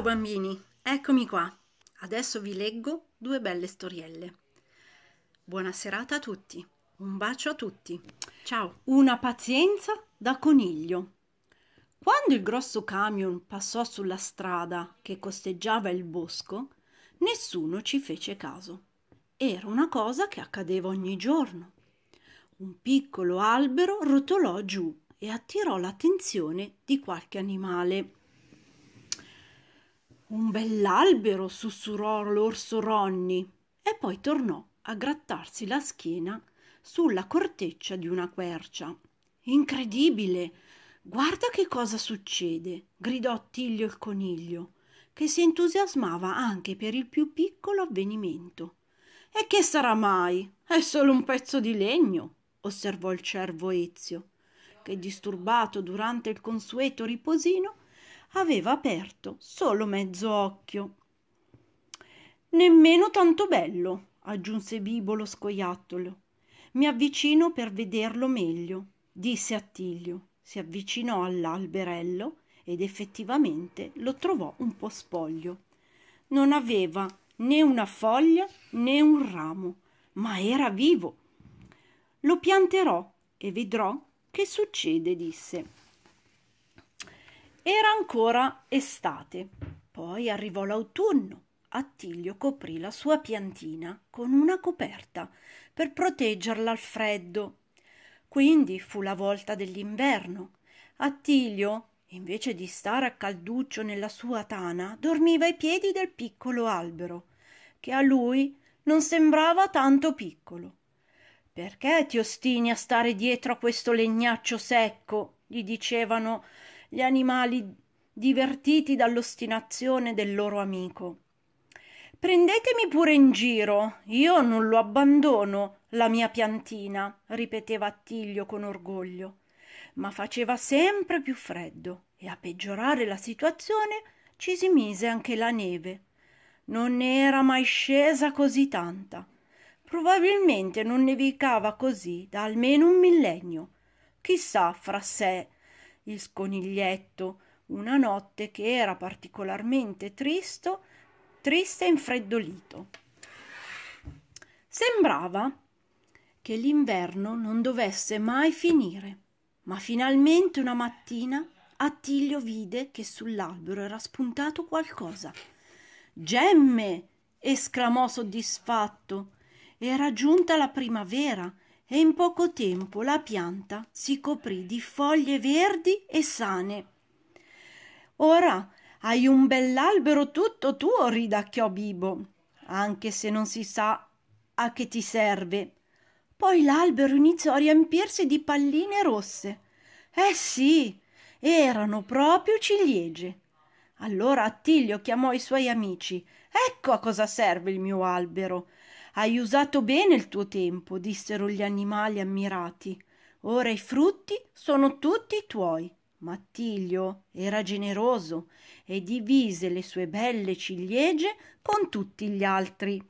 Ciao bambini, eccomi qua. Adesso vi leggo due belle storielle. Buona serata a tutti. Un bacio a tutti. Ciao. Una pazienza da coniglio. Quando il grosso camion passò sulla strada che costeggiava il bosco, nessuno ci fece caso. Era una cosa che accadeva ogni giorno. Un piccolo albero rotolò giù e attirò l'attenzione di qualche animale un bell'albero, sussurrò l'orso Ronny e poi tornò a grattarsi la schiena sulla corteccia di una quercia. Incredibile! Guarda che cosa succede! gridò Tiglio il coniglio, che si entusiasmava anche per il più piccolo avvenimento. E che sarà mai? È solo un pezzo di legno, osservò il cervo Ezio, che disturbato durante il consueto riposino aveva aperto solo mezzo occhio. Nemmeno tanto bello, aggiunse lo scoiattolo. Mi avvicino per vederlo meglio, disse Attilio. Si avvicinò all'alberello ed effettivamente lo trovò un po' spoglio. Non aveva né una foglia né un ramo, ma era vivo. Lo pianterò e vedrò che succede, disse. Era ancora estate. Poi arrivò l'autunno. Attilio coprì la sua piantina con una coperta per proteggerla al freddo. Quindi fu la volta dell'inverno. Attilio, invece di stare a calduccio nella sua tana, dormiva ai piedi del piccolo albero, che a lui non sembrava tanto piccolo. Perché ti ostini a stare dietro a questo legnaccio secco? gli dicevano gli animali divertiti dall'ostinazione del loro amico. Prendetemi pure in giro, io non lo abbandono, la mia piantina, ripeteva Attilio con orgoglio. Ma faceva sempre più freddo e a peggiorare la situazione ci si mise anche la neve. Non ne era mai scesa così tanta. Probabilmente non nevicava così da almeno un millennio. Chissà fra sé il sconiglietto, una notte che era particolarmente tristo, triste e infreddolito. Sembrava che l'inverno non dovesse mai finire, ma finalmente una mattina Attilio vide che sull'albero era spuntato qualcosa. Gemme! esclamò soddisfatto. Era giunta la primavera e in poco tempo la pianta si coprì di foglie verdi e sane. Ora hai un bell'albero tutto tuo, ridacchiò Bibo, anche se non si sa a che ti serve. Poi l'albero iniziò a riempirsi di palline rosse. Eh sì, erano proprio ciliegie. Allora Attilio chiamò i suoi amici. Ecco a cosa serve il mio albero. Hai usato bene il tuo tempo, dissero gli animali ammirati. Ora i frutti sono tutti tuoi. Mattiglio era generoso e divise le sue belle ciliegie con tutti gli altri.